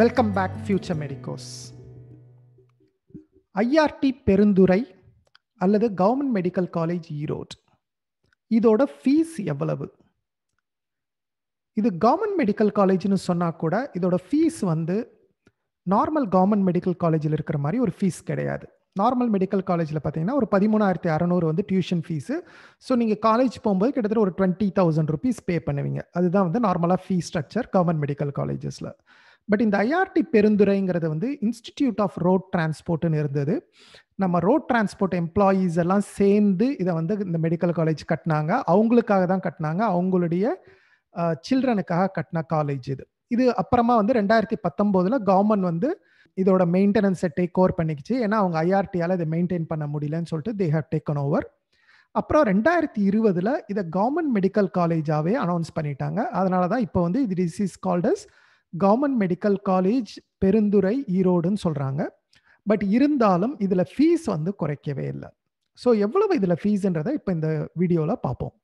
welcome back future medicos IRT Perundurai அல்லது government medical college Erode இதோட fees எவ்வளவு இது கவர்மெண்ட் மெடிக்கல் காலேஜ்னு சொன்னால் கூட இதோட ஃபீஸ் வந்து நார்மல் கவர்மெண்ட் மெடிக்கல் காலேஜில் இருக்கிற மாதிரி ஒரு ஃபீஸ் கிடையாது நார்மல் மெடிக்கல் காலேஜில் பார்த்தீங்கன்னா ஒரு பதிமூணாயிரத்தி அறநூறு வந்து டியூஷன் ஃபீஸு ஸோ நீங்கள் காலேஜ் போகும்போது கிட்டத்தட்ட ஒரு டுவெண்ட்டி தௌசண்ட் ருபீஸ் பே பண்ணுவீங்க அதுதான் வந்து நார்மலாக ஃபீஸ் ஸ்ட்ரக்சர் கவர்மெண்ட் மெடிக்கல் காலேஜஸில் பட் இந்த ஐஆர்டி பெருந்துரைங்கிறது வந்து இன்ஸ்டிடியூட் ஆஃப் ரோட் டிரான்ஸ்போர்ட்டுன்னு இருந்தது நம்ம ரோட் டிரான்ஸ்போர்ட் எம்ப்ளாயீஸ் எல்லாம் சேர்ந்து இதை வந்து இந்த மெடிக்கல் காலேஜ் கட்டினாங்க அவங்களுக்காக தான் கட்டினாங்க அவங்களுடைய சில்ட்ரனுக்காக கட்டின காலேஜ் இது இது அப்புறமா வந்து ரெண்டாயிரத்தி பத்தொம்போதில் கவர்மெண்ட் வந்து இதோட மெயின்டெனன்ஸை டேக் ஓவர் பண்ணிக்கிச்சு ஏன்னா அவங்க ஐஆர்டியால் இதை மெயின்டைன் பண்ண முடியலன்னு சொல்லிட்டு தே ஹவ் டேக்கன் ஓவர் அப்புறம் ரெண்டாயிரத்தி இருபதில் இதை கவர்மெண்ட் மெடிக்கல் காலேஜாகவே அனௌன்ஸ் பண்ணிட்டாங்க அதனால தான் இப்போ வந்து இது this is called as government medical college Perundurai ஈரோடுன்னு சொல்கிறாங்க பட் இருந்தாலும் இதில் ஃபீஸ் வந்து குறைக்கவே இல்லை ஸோ எவ்வளவு இதில் ஃபீஸுன்றதை இப்போ இந்த வீடியோவில் பார்ப்போம்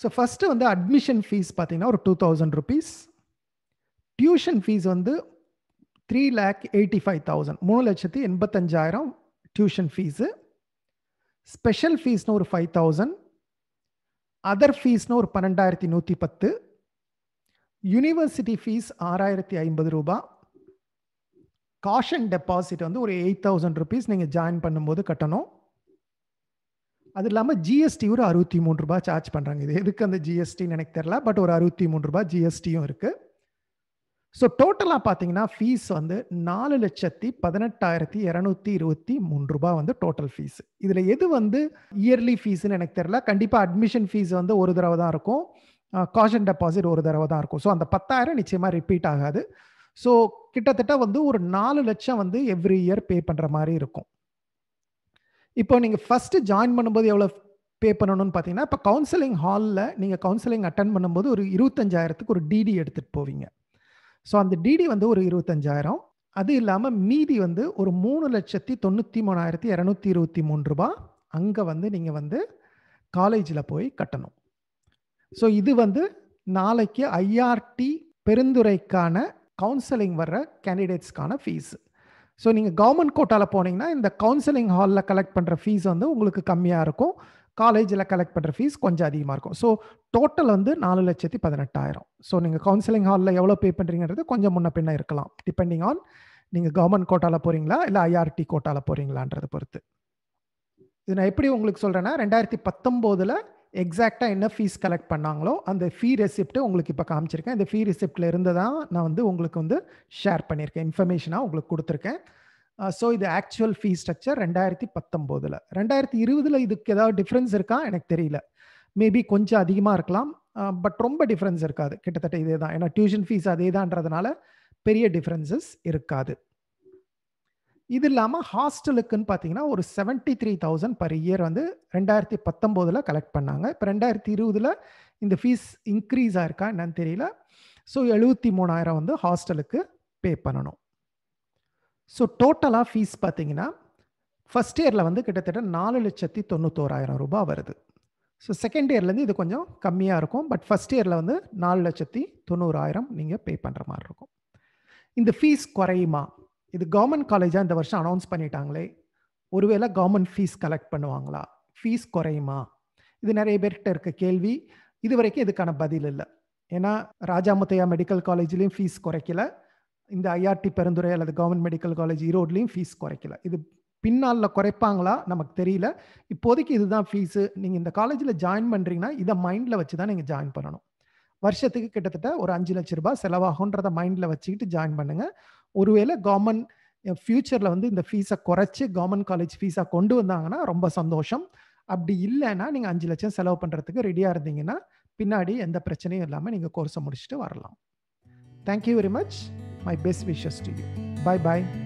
ஸோ ஃபஸ்ட்டு வந்து அட்மிஷன் ஃபீஸ் பார்த்தீங்கன்னா ஒரு two thousand rupees tuition fees வந்து three lakh eighty five thousand மூணு லட்சத்தி எண்பத்தஞ்சாயிரம் டியூஷன் ஃபீஸு ஸ்பெஷல் ஃபீஸ்னு ஒரு ஃபைவ் தௌசண்ட் அதர் ஃபீஸ்னு ஒரு பன்னெண்டாயிரத்தி நூற்றி பத்து யூனிவர்சிட்டி ஃபீஸ் ஆறாயிரத்தி ஐம்பது ரூபா காஷன் டெபாசிட் வந்து ஒரு எயிட் தௌசண்ட் ருபீஸ் நீங்கள் ஜாயின் பண்ணும்போது கட்டணும் அது இல்லாமல் ஜிஎஸ்டி ஒரு அறுபத்தி மூணு ரூபா சார்ஜ் பண்ணுறாங்க இது எதுக்கு அந்த ஜிஎஸ்டின்னு எனக்கு தெரில பட் ஒரு அறுபத்தி மூணு ரூபா ஜிஎஸ்டியும் இருக்குது ஸோ டோட்டலாக பார்த்தீங்கன்னா ஃபீஸ் வந்து நாலு லட்சத்தி பதினெட்டாயிரத்தி இரநூத்தி இருபத்தி மூணு ரூபா வந்து டோட்டல் ஃபீஸ் இதில் எது வந்து இயர்லி ஃபீஸ்ன்னு எனக்கு தெரில கண்டிப்பாக அட்மிஷன் ஃபீஸ் வந்து ஒரு தடவை தான் இருக்கும் காஷன் டெபாசிட் ஒரு தடவை தான் இருக்கும் ஸோ அந்த பத்தாயிரம் நிச்சயமாக ரிப்பீட் ஆகாது ஸோ கிட்டத்தட்ட வந்து ஒரு நாலு லட்சம் வந்து எவ்ரி இயர் பே பண்ணுற மாதிரி இருக்கும் இப்போ நீங்கள் ஃபஸ்ட்டு ஜாயின் பண்ணும்போது எவ்வளோ பே பண்ணணும்னு பார்த்தீங்கன்னா இப்போ கவுன்சிலிங் ஹாலில் நீங்கள் கவுன்சிலிங் அட்டன் பண்ணும்போது ஒரு இருபத்தஞ்சாயிரத்துக்கு ஒரு டிடி எடுத்துகிட்டு போவீங்க ஸோ அந்த டிடி வந்து ஒரு இருபத்தஞ்சாயிரம் அது இல்லாமல் மீதி வந்து ஒரு மூணு லட்சத்தி தொண்ணூற்றி மூணாயிரத்தி இரநூத்தி இருபத்தி மூணு ரூபா அங்கே வந்து நீங்கள் வந்து காலேஜில் போய் கட்டணும் ஸோ இது வந்து நாளைக்கு ஐஆர்டி பெருந்துரைக்கான கவுன்சிலிங் வர்ற கேண்டிடேட்ஸ்க்கான ஃபீஸ் ஸோ நீங்கள் கவர்மெண்ட் கோட்டாவில் போனீங்கன்னா இந்த கவுன்சிலிங் ஹாலில் கலெக்ட் பண்ணுற ஃபீஸ் வந்து உங்களுக்கு கம்மியாக இருக்கும் காலேஜில் கலெக்ட் பண்ணுற ஃபீஸ் கொஞ்சம் அதிகமாக இருக்கும் ஸோ டோட்டல் வந்து நாலு லட்சத்தி பதினெட்டாயிரம் ஸோ நீங்கள் கவுன்சிலிங் ஹாலில் எவ்வளோ பே பண்ணுறீங்கிறது கொஞ்சம் முன்ன பின்ன இருக்கலாம் டிபெண்டிங் ஆன் நீங்கள் கவர்மெண்ட் கோட்டாவில் போகிறீங்களா இல்லை ஐஆர்டி கோட்டாவில் போகிறீங்களான்றதை பொறுத்து இது நான் எப்படி உங்களுக்கு சொல்கிறேன்னா ரெண்டாயிரத்தி பத்தொம்போதில் எக்ஸாக்டாக என்ன ஃபீஸ் கலெக்ட் பண்ணாங்களோ அந்த ஃபீ ரெசிப்ட்டு உங்களுக்கு இப்போ காமிச்சிருக்கேன் இந்த ஃபீ ரெசிப்டில் இருந்து தான் நான் வந்து உங்களுக்கு வந்து ஷேர் பண்ணியிருக்கேன் இன்ஃபர்மேஷனாக உங்களுக்கு கொடுத்துருக்கேன் ஸோ இது ஆக்சுவல் ஃபீ ஸ்ட்ரக்சர் ரெண்டாயிரத்தி பத்தொம்போதில் ரெண்டாயிரத்தி இருபதில் இதுக்கு ஏதாவது டிஃப்ரென்ஸ் இருக்கா எனக்கு தெரியல மேபி கொஞ்சம் அதிகமாக இருக்கலாம் பட் ரொம்ப டிஃப்ரென்ஸ் இருக்காது கிட்டத்தட்ட இதே தான் ஏன்னா டியூஷன் ஃபீஸ் அதே தான்றதுனால பெரிய டிஃப்ரென்சஸ் இருக்காது இது இல்லாமல் ஹாஸ்டலுக்குன்னு பார்த்தீங்கன்னா ஒரு seventy three thousand per year வந்து ரெண்டாயிரத்தி பத்தொம்போதில் கலெக்ட் பண்ணாங்க இப்போ ரெண்டாயிரத்தி இருபதில் இந்த ஃபீஸ் இன்க்ரீஸ் ஆயிருக்கா என்னன்னு தெரியல ஸோ எழுபத்தி மூணாயிரம் வந்து ஹாஸ்டலுக்கு பே பண்ணணும் ஸோ டோட்டலாக ஃபீஸ் பார்த்தீங்கன்னா ஃபஸ்ட் இயரில் வந்து கிட்டத்தட்ட நாலு லட்சத்தி தொண்ணூத்தோராயிரம் ரூபாய் வருது ஸோ செகண்ட் இயர்லேருந்து இது கொஞ்சம் கம்மியாக இருக்கும் பட் ஃபஸ்ட் இயரில் வந்து நாலு லட்சத்தி தொண்ணூறாயிரம் நீங்கள் பே பண்ணுற மாதிரி இருக்கும் இந்த ஃபீஸ் குறையுமா இது கவர்மெண்ட் காலேஜாக இந்த வருஷம் அனௌன்ஸ் பண்ணிட்டாங்களே ஒருவேளை கவர்மெண்ட் ஃபீஸ் கலெக்ட் பண்ணுவாங்களா ஃபீஸ் குறையுமா இது நிறைய பேர்கிட்ட இருக்க கேள்வி இது வரைக்கும் இதுக்கான பதில் இல்லை ஏன்னா ராஜாமுத்தையா மெடிக்கல் காலேஜ்லேயும் ஃபீஸ் குறைக்கல இந்த ஐஆர்டி பெருந்துறை அல்லது கவர்மெண்ட் மெடிக்கல் காலேஜ் ஈரோட்லேயும் ஃபீஸ் குறைக்கல இது பின்னால் குறைப்பாங்களா நமக்கு தெரியல இப்போதைக்கு இதுதான் ஃபீஸு நீங்கள் இந்த காலேஜில் ஜாயின் பண்ணுறீங்கன்னா இதை மைண்டில் வச்சு தான் நீங்கள் ஜாயின் பண்ணணும் வருஷத்துக்கு கிட்டத்தட்ட ஒரு அஞ்சு லட்ச ரூபாய் செலவாகுன்றத மைண்டில் வச்சுக்கிட்டு ஜாயின் பண்ணுங்கள் ஒருவேளை கவர்மெண்ட் ஃப்யூச்சரில் வந்து இந்த ஃபீஸை குறைச்சி கவர்மெண்ட் காலேஜ் ஃபீஸாக கொண்டு வந்தாங்கன்னா ரொம்ப சந்தோஷம் அப்படி இல்லைன்னா நீங்கள் அஞ்சு லட்சம் செலவு பண்ணுறதுக்கு ரெடியாக இருந்தீங்கன்னா பின்னாடி எந்த பிரச்சனையும் இல்லாமல் நீங்கள் கோர்ஸை முடிச்சுட்டு வரலாம் thank you very much my best wishes to you bye bye